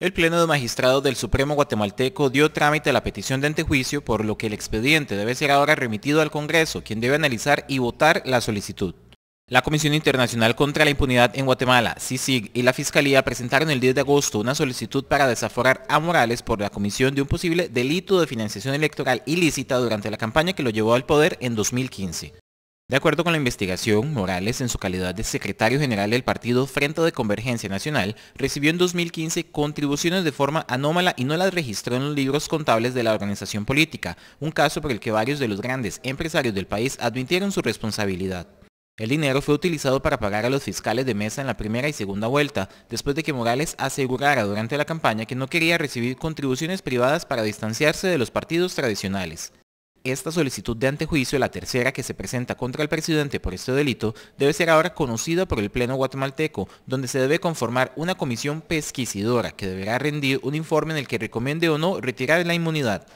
El Pleno de Magistrados del Supremo Guatemalteco dio trámite a la petición de antejuicio, por lo que el expediente debe ser ahora remitido al Congreso, quien debe analizar y votar la solicitud. La Comisión Internacional contra la Impunidad en Guatemala, CICIG, y la Fiscalía presentaron el 10 de agosto una solicitud para desaforar a Morales por la comisión de un posible delito de financiación electoral ilícita durante la campaña que lo llevó al poder en 2015. De acuerdo con la investigación, Morales, en su calidad de secretario general del partido Frente de Convergencia Nacional, recibió en 2015 contribuciones de forma anómala y no las registró en los libros contables de la organización política, un caso por el que varios de los grandes empresarios del país admitieron su responsabilidad. El dinero fue utilizado para pagar a los fiscales de mesa en la primera y segunda vuelta, después de que Morales asegurara durante la campaña que no quería recibir contribuciones privadas para distanciarse de los partidos tradicionales esta solicitud de antejuicio, la tercera que se presenta contra el presidente por este delito, debe ser ahora conocida por el Pleno guatemalteco, donde se debe conformar una comisión pesquisidora que deberá rendir un informe en el que recomiende o no retirar la inmunidad.